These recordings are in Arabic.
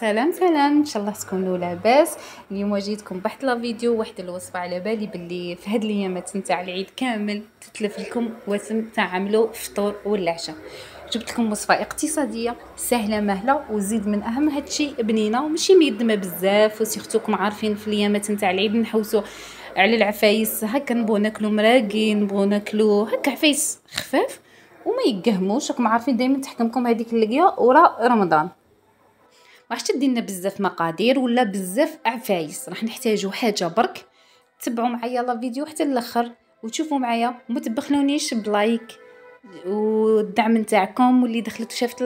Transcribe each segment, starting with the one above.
سلام سلام ان شاء الله تكونوا لاباس اليوم جيتكم بواحد لا فيديو واحد الوصفه على بالي باللي في هاد الايامات نتاع العيد كامل تتلف لكم وسم تعملوا فطور ولا عشاء جبت لكم وصفه اقتصاديه سهله مهله وزيد من اهم هادشي بنينه وماشي ميدمه بزاف وسيختوكم عارفين في الايامات نتاع العيد نحوسوا على العفايس هكا نبغوا ناكلو مراقي نبغوا ناكلو هكا عفايس خفاف وما يقهموش راكم عارفين دائما تحكمكم هذيك اللقيه ورا رمضان راح تدي لنا بزاف مقادير ولا بزاف عفايس راح نحتاجو حاجه برك تبعوا معايا لا فيديو حتى الاخر وتشوفوا معايا وما تبخلونيش بلايك والدعم نتاعكم واللي دخلت وشافت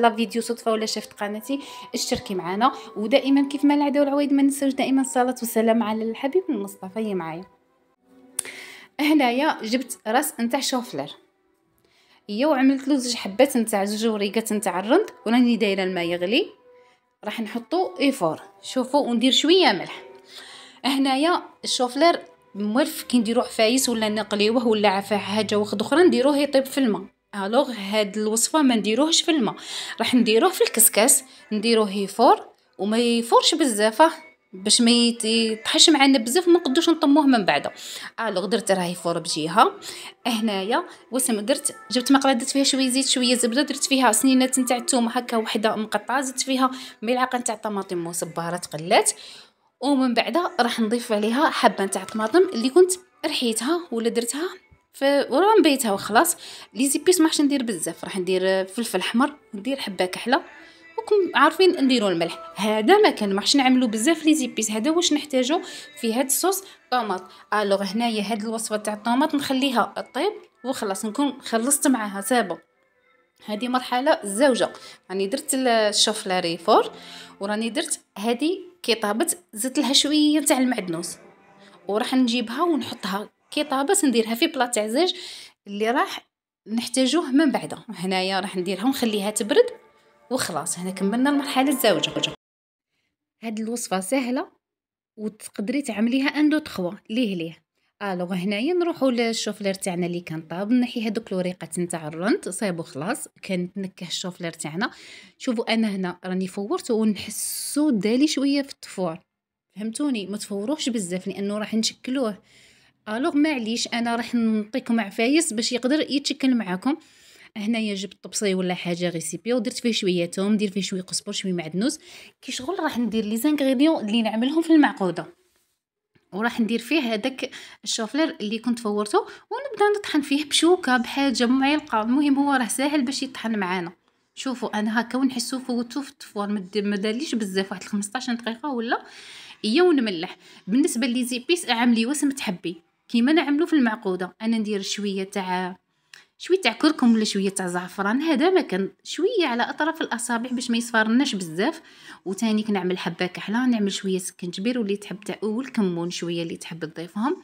لا فيديو صدفه ولا شافت قناتي اشتركي معنا ودائما كيف ما العاده والعوايد ما ننساوش دائما الصلاه والسلام على الحبيب المصطفى معايا هنايا جبت راس نتاع شوفلر هي وعملت له زوج حبات نتاع زوج وريقات نتاع الرند وراني دايره الماء يغلي راح نحطو ايفور شوفوا وندير شويه ملح هنايا الشوفلير مولف كي نديروه عفايس ولا نقليوه ولا عفاه حاجه واخد اخرى نديروه يطيب في الماء الوغ هاد الوصفه ما نديروهش في الماء راح نديروه في الكسكاس نديروه يفور وما يفورش بزاف باش ما يطحش معنا بزاف ما نقدوش نطموه من بعد الوغ درت راهي فور بجهه هنايا وسم درت جبت مقله درت فيها شويه زيت شويه زبده درت فيها سنينات نتاع الثوم هكا وحده مقطعه زدت فيها ملعقه نتاع طماطم مصبره تقلات ومن بعد راح نضيف عليها حبه نتاع طماطم اللي كنت رحيتها ولا درتها ف نبيتها وخلاص لي زيبيس ما ندير بزاف راح ندير فلفل احمر ندير حبه كحله وكم عارفين نديروا الملح هذا ما كان ماحش نعملو بزاف لي زيبيس هذا واش نحتاجو في هاد الصوص طوماط الوغ هنايا هاد الوصفه تاع الطماط نخليها طيب وخلاص نكون خلصت معاها سابو هذه مرحله الزوجه راني درت الشوفلاري فور وراني درت هذه كي طابت زدت لها شويه تاع المعدنوس وراح نجيبها ونحطها كي طابت نديرها في بلاط تاع زاج اللي راح نحتاجوه من بعد هنايا راح نديرها ونخليها تبرد وخلاص هنا كملنا المرحله الزوجه هاد الوصفه سهله وتقدري تعمليها ان دو تخوا ليه ليه الوغ هنايا نروحو للشوفلير تاعنا اللي كان طاب نحي هذوك الوريقات نتاع الرند صايبو خلاص كنتنكه الشوفلير تاعنا شوفوا انا هنا راني فورت ونحسو دالي شويه في التفور فهمتوني ما تفوروش بزاف لانه راح نشكلوه الوغ معليش انا راح نعطيكم عفايس باش يقدر يتشكل معاكم هنايا جبت طبسي ولا حاجه ريسيبي ودرت فيه شويه توم دير فيه شويه قزبر شويه معدنوس كي شغل راح ندير لي زانغريديون اللي نعملهم في المعقوده وراح ندير فيه هذاك الشوفلير اللي كنت فورته ونبدا نطحن فيه بشوكه بحاجه معلقه المهم هو راه ساهل باش يطحن معانا شوفوا انا هكا ونحسو فوتو في الفرن ما داليش بزاف واحد 15 دقيقه ولا هي ونملح بالنسبه لي زيبيس عاملي وسم تحبي كيما نعملو في المعقوده انا ندير شويه تاع شويه تاع كركم ولا شويه تاع زعفران هذا ما كان شويه على اطراف الاصابع باش ما يصفرناش بزاف وتاني كنعمل حبه كحله نعمل شويه سكنجبير واللي تحب تاع اول كمون شويه اللي تحب تضيفهم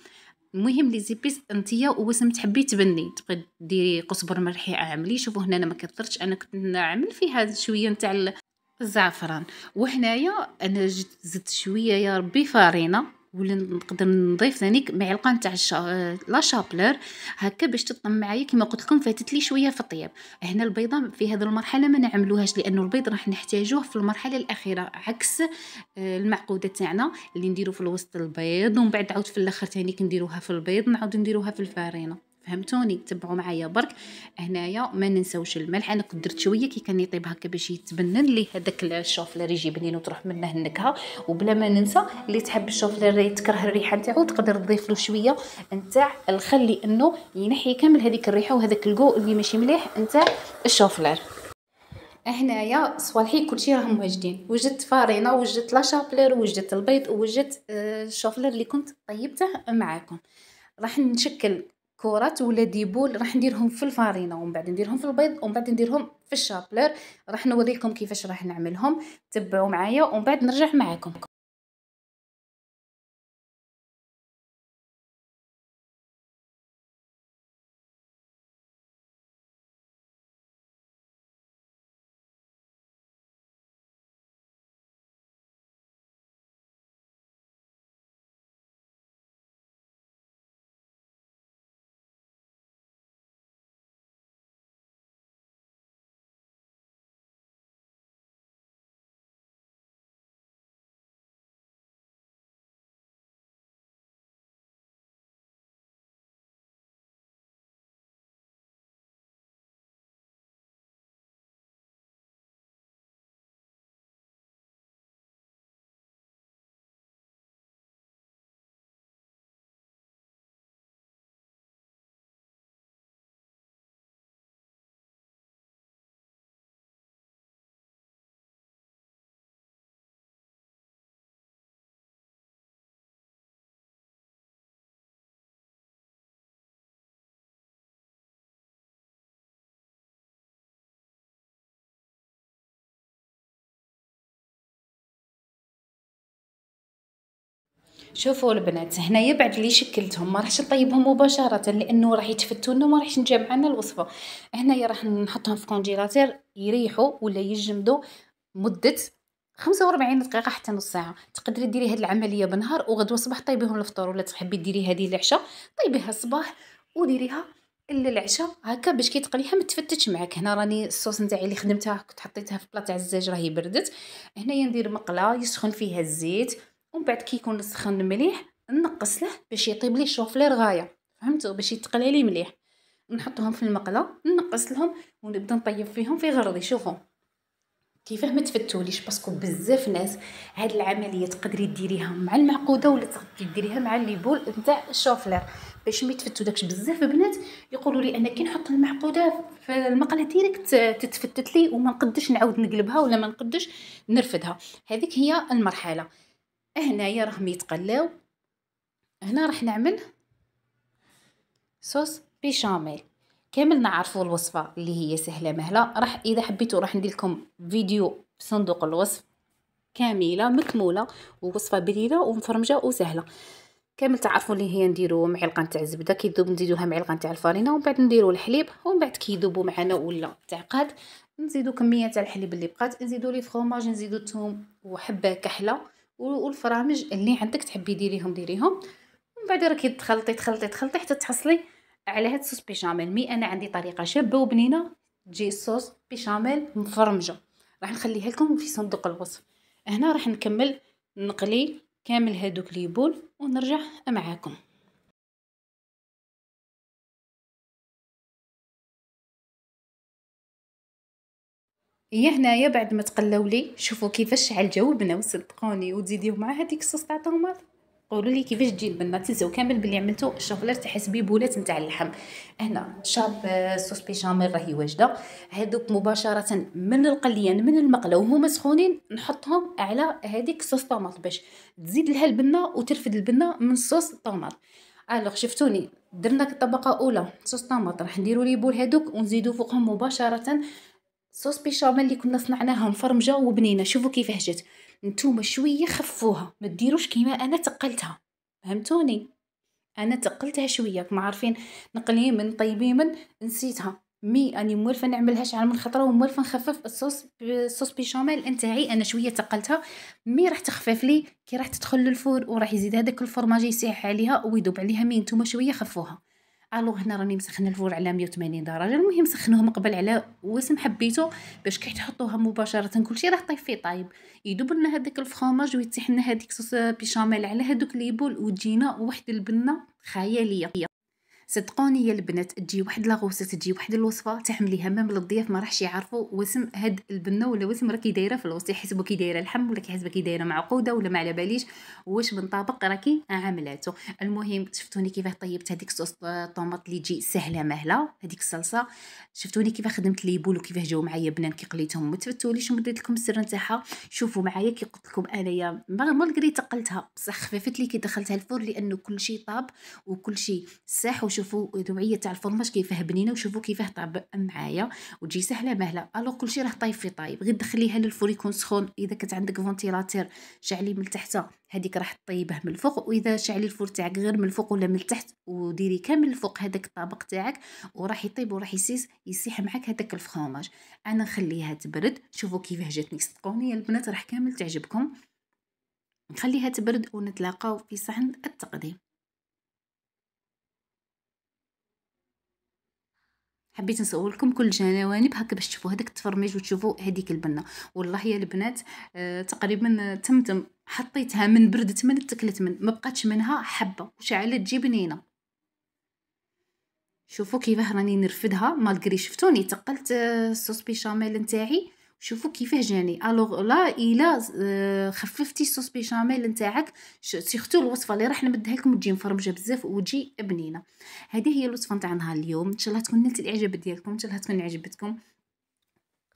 المهم لي زيبيس انتيا واسم تحبي تبني تبقى ديري قزبر مرحي اعملي شوفوا هنا انا ما كثرتش انا كنت نعمل فيها شويه نتاع الزعفران وهنايا انا زدت شويه يا ربي فارينه ولا نقدر نضيف ثاني معلقه نتاع الشا... آه، لا شابلور هكا باش تطم معايا كما قلت لكم فاتت لي شويه في الطياب هنا البيضه في هذه المرحله ما نعملوهاش لانه البيض راح نحتاجوه في المرحله الاخيره عكس آه، المعقوده تاعنا اللي نديرو في الوسط البيض ومن بعد عاود في الاخر ثاني كنديروها في البيض نعاود نديروها في الفارينه فهمتوني تبعوا معايا برك هنايا ما ننساوش الملح انا قدرت شويه كي كان يطيب هكا باش يتبنن لي هذاك الشوفلير يجي بنين وتروح منه النكهه وبلا ما ننسى اللي تحب الشوفلير تكره الريحه نتاعو تقدر تضيف له شويه نتاع الخل لانه ينحي كامل هذيك الريحه وهذاك الكو اللي ماشي مليح نتاع الشوفلير هنايا صوالحي كلشي راهم واجدين وجدت فارينه وجدت لا شابلير وجدت البيض وجدت آه، الشوفلير اللي كنت طيبته معاكم راح نشكل كرات ولا ديبول راح نديرهم في الفارينه ومن بعد نديرهم في البيض ومن بعد نديرهم في الشابلر راح نوريكم كيفاش راح نعملهم تبعوا معايا ومن بعد نرجع معاكم شوفوا البنات هنا بعد لي شكلتهم ما راحش نطيبهم مباشره لانه راح يتفتونا وما راحش نجمع لنا الوصفه هنايا راح نحطهم في كونجيلاتير يريحوا ولا يجمدوا مده 45 دقيقه حتى نص ساعه تقدري ديري هذه العمليه بنهار وغدوه الصباح طيبيهم الفطور ولا تحبي ديري هذه العشاء طيبيها الصباح وديريها العشاء هكا باش كي تقليها ما تفتتش معاك هنا راني الصوص نتاعي اللي خدمتها كنت حطيتها في بلاط تاع الزاج راهي بردت هنايا ندير مقله يسخن فيها الزيت ومن بعد كي يكون سخن مليح نقص له باش يطيب لي الشوفلير غايه فهمتوا باش يتقلى لي مليح نحطهم في المقله نقص لهم ونبدا نطيب فيهم في غرضي شوفوا كيفاه ما تفتوليش باسكو بزاف ناس هاد العمليه تقدري ديريها مع المعقوده ولا تقدري ديريها مع الليبول نتاع الشوفلير باش ما يتفتو داكش بزاف بنات يقولوا لي انا كي نحط المعقوده في المقله ديريكت تتفتت لي وما نقدش نعاود نقلبها ولا ما نقدش نرفدها هذيك هي المرحله هنايا راهم يتقلاو هنا راح نعمل صوص بيشاميل كامل نعرفوا الوصفه اللي هي سهله مهله راح اذا حبيتوا راح ندير لكم فيديو صندوق الوصف كامله مكموله ووصفه بديله ومفرمجه وسهله كامل تعرفوا اللي هي نديرو معلقه تاع الزبده كيذوب نزيدوها معلقه تاع الفرينه ومن بعد نديرو الحليب ومن بعد يذوبوا معنا ولا تعقد نزيدو كميه تاع الحليب اللي بقات نزيدو لي فرماج نزيدو الثوم وحبه كحله والفرامج اللي عندك تحبي ديريهم ديريهم ومن بعد راكي تخلطي تخلطي تخلطي حتى تحصلي على هاد الصوص بيشاميل مي انا عندي طريقه شابه وبنينه تجي الصوص بيشاميل مفرمجه راح نخليها لكم في صندوق الوصف هنا راح نكمل نقلي كامل هادوك لي بول ونرجع معاكم هي هنايا بعد ما تقلاو لي شوفوا كيفاش على جاوبنا وصدقوني وتزيديو مع هذيك الصوص تاع طوماط قولوا لي كيفاش تجي البنه تنساو كامل بلي عملتو الشوفلير تحس ببولات نتاع اللحم هنا شاب آه، صوص بيشاميل راهي واجده هذوك مباشره من القليان من المقله وهما سخونين نحطهم على هذيك صوص طوماط باش تزيد لها البنه وترفد البنه من صوص الطوماط الوغ شفتوني درنا الطبقه اولى صوص طوماط راح نديرو لي بول هذوك ونزيدوا فوقهم مباشره صوص بيشاميل اللي كنا صنعناها مفرمجه وبنينه شوفوا كيفاه جات نتوما شويه خفوها ما ديروش كيما انا تقلتها فهمتوني انا تقلتها شويه كما عارفين نقلي من طيبي من نسيتها مي اني مولفه نعملها شعر من خطره ومولفه نخفف الصوص الصوص بيشاميل نتاعي انا شويه تقلتها مي راح تخفف لي كي راح تدخل للفور وراح يزيد هذاك الفرماج يسيح عليها ويذوب عليها مي نتوما شويه خفوها الو هنا راني مسخنه الفور على 180 درجه المهم سخنوهم قبل على واسم حبيتو باش كي تحطوها مباشره كلشي راه فيه طايب طيب. يدوب لنا هذاك الفخوماج ويتيح لنا هذيك صوص بيشاميل على هذوك لي بول وتجينا واحد البنه خياليه صدقوني يا البنات تجي واحد لاغوسه تجي واحد الوصفه تحمليها مام للضياف ما راحش يعرفوا وسم هاد البنه ولا وسم راكي دايره في الوسط يحسبوا كي دايره لحم ولا كيحسبوا كي دايره معقوده ولا ما على باليش واش من طابق راكي عاملاته المهم شفتوني كيفاه طيبت هذيك صوص الطوماط اللي تجي سهله مهله هذيك الصلصه شفتوني كيفاه خدمت لي بول وكيفاه جاو معايا بنان كي قليتهم ما تفتوليش وديت لكم السر نتاعها شوفوا معايا كي قلت لكم انايا ما قريت تقلتها بصح خففت لي كي دخلتها الفرن لانه كل شيء طاب وكل شيء ساح شوفوا نوعيه تاع الفرماج كيفاه بنينه وشوفوا كيفاه طاب معايا وتجي سهله مهله الو كلشي راه طايب في طايب غير دخليها للفور يكون سخون اذا كانت عندك فونتيلاتير شعلي من تحت هذيك راح طيبه من الفوق واذا شعلي الفور تاعك غير من الفوق ولا من التحت وديري كامل الفوق هذاك الطبق تاعك وراح يطيب وراح يسيس يسيح معك هذاك الفرماج انا نخليها تبرد شوفوا كيفاه جاتني صدقوني البنات راح كامل تعجبكم نخليها تبرد ونتلاقاو في صحن التقديم حبيت نصور لكم كل جوانب هكا باش تشوفوا هذاك التفرميج وتشوفوا هذيك البنه والله يا البنات آه تقريبا تمتم حطيتها من بردت من تكلت من ما بقاتش منها حبه وشعلت تجي بنينه شوفوا كيفاه راني نرفدها مالغري شفتوني تقلت آه، الصوص بيشاميل نتاعي شوفوا كيفاه جاني الوغ لا الا آه، خففتي الصوص بيشاميل نتاعك سيختو الوصفه اللي راح نمدها لكم تجي مفرمجه بزاف وتجي بنينه هذه هي الوصفه نتاع نهار اليوم ان شاء الله تكون نلت الاعجاب ديالكم ان شاء الله تكون عجبتكم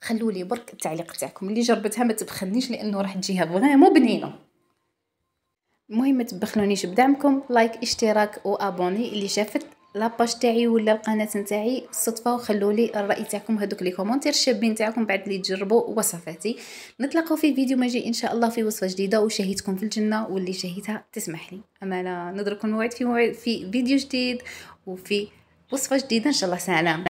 خلوا لي برك التعليق تاعكم اللي جربتها ما تبخلنيش لانه راح تجيها مو بنينه المهم ما تبخلونيش بدعمكم لايك اشتراك وابوني اللي شافت لاباج تاعي ولا القناه نتاعي بالصدفه وخلوا لي الراي تاعكم هذوك لي كومونتير شابين تاعكم بعد اللي تجربوا وصفاتي نتلاقاو في فيديو ماجي ان شاء الله في وصفه جديده وشهيتكم في الجنه واللي شهيتها تسمح لي امانه نضربكم الموعد في موعد في فيديو جديد وفي وصفه جديده ان شاء الله سلام